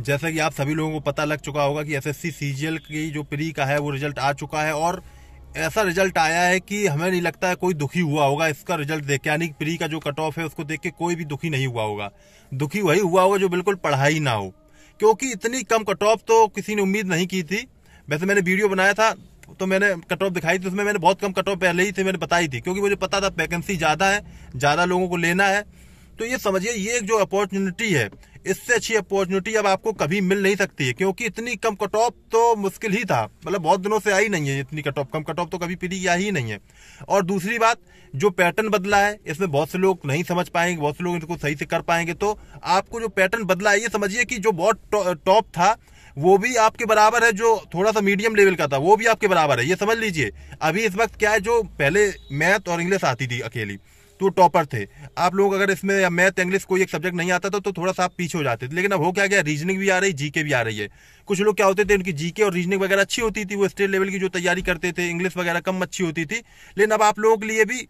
जैसा कि आप सभी लोगों को पता लग चुका होगा कि एसएससी सीजीएल की जो प्री का है वो रिजल्ट आ चुका है और ऐसा रिजल्ट आया है कि हमें नहीं लगता है कोई दुखी हुआ होगा इसका रिजल्ट देख के यानी प्री का जो कट ऑफ है उसको देख के कोई भी दुखी नहीं हुआ होगा दुखी वही हुआ होगा जो बिल्कुल पढ़ाई ना हो क्योंकि इतनी कम कट ऑफ तो किसी ने उम्मीद नहीं की थी वैसे मैंने वीडियो बनाया था तो मैंने कट ऑफ दिखाई थी उसमें मैंने बहुत कम कट ऑफ पहले ही थे मैंने बताई थी क्योंकि मुझे पता था वैकेंसी ज़्यादा है ज़्यादा लोगों को लेना है तो ये समझिए ये जो अपॉर्चुनिटी है इससे अच्छी अपॉर्चुनिटी अब आपको कभी मिल नहीं सकती है क्योंकि इतनी कम कट ऑफ तो मुश्किल ही था मतलब बहुत दिनों से आई नहीं है इतनी कट ऑफ कम कट ऑफ तो कभी पीढ़ी आई ही नहीं है और दूसरी बात जो पैटर्न बदला है इसमें बहुत से लोग नहीं समझ पाएंगे बहुत से लोग इनको सही से कर पाएंगे तो आपको जो पैटर्न बदला है ये समझिए कि जो बहुत टॉप था वो भी आपके बराबर है जो थोड़ा सा मीडियम लेवल का था वो भी आपके बराबर है ये समझ लीजिए अभी इस वक्त क्या है जो पहले मैथ और इंग्लिश आती थी अकेली तो टॉपर थे आप लोग अगर इसमें मैथ इंग्लिश कोई एक सब्जेक्ट नहीं आता था तो थोड़ा सा आप पीछे हो जाते थे लेकिन अब हो क्या गया रीजनिंग भी आ रही जीके भी आ रही है कुछ लोग क्या होते थे उनकी जीके और रीजनिंग वगैरह अच्छी होती थी वो स्टेट लेवल की जो तैयारी करते थे इंग्लिश वगैरह कम अच्छी होती थी लेकिन अब आप लोगों के लिए भी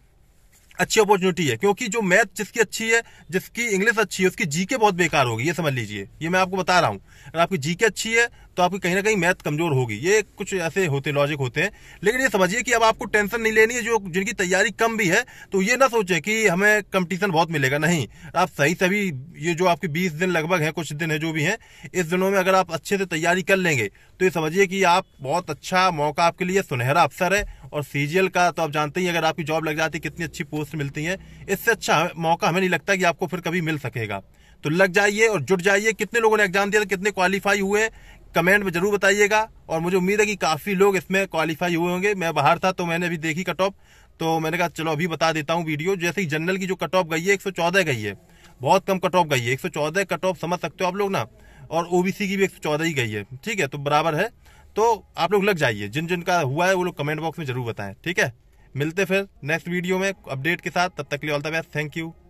अच्छी अपॉर्चुनिटी है क्योंकि जो मैथ जिसकी अच्छी है जिसकी इंग्लिश अच्छी है उसकी जीके बहुत बेकार होगी ये समझ लीजिए ये मैं आपको बता रहा हूँ अगर आपकी जीके अच्छी है तो आपकी कहीं ना कहीं मैथ कमजोर होगी ये कुछ ऐसे होते लॉजिक होते हैं लेकिन ये समझिए कि अब आपको टेंशन नहीं लेनी है जो जिनकी तैयारी कम भी है तो ये ना सोचे कि हमें कंपटीशन बहुत मिलेगा नहीं आप सही से भी ये जो आपके 20 दिन लगभग है कुछ दिन है जो भी हैं इस दिनों में अगर आप अच्छे से तैयारी कर लेंगे तो ये समझिए कि आप बहुत अच्छा मौका आपके लिए सुनहरा अवसर है और सीजीएल का तो आप जानते ही अगर आपकी जॉब लग जाती है कितनी अच्छी पोस्ट मिलती है इससे अच्छा मौका हमें नहीं लगता कि आपको फिर कभी मिल सकेगा तो लग जाइए और जुट जाइए कितने लोगों ने एग्जाम दिया कितने क्वालिफाई हुए कमेंट में जरूर बताइएगा और मुझे उम्मीद है कि काफ़ी लोग इसमें क्वालिफाई हुए होंगे मैं बाहर था तो मैंने अभी देखी कट ऑफ तो मैंने कहा चलो अभी बता देता हूँ वीडियो जैसे ही जनरल की जो कट ऑफ गई है एक गई है बहुत कम कट ऑफ गई है एक कट ऑफ समझ सकते हो आप लोग ना और ओबीसी की भी एक ही गई है ठीक है तो बराबर है तो आप लोग लग जाइए जिन जिनका हुआ है वो लोग कमेंट बॉक्स में जरूर बताएं ठीक है मिलते फिर नेक्स्ट वीडियो में अपडेट के साथ तब तक लिए all the best thank you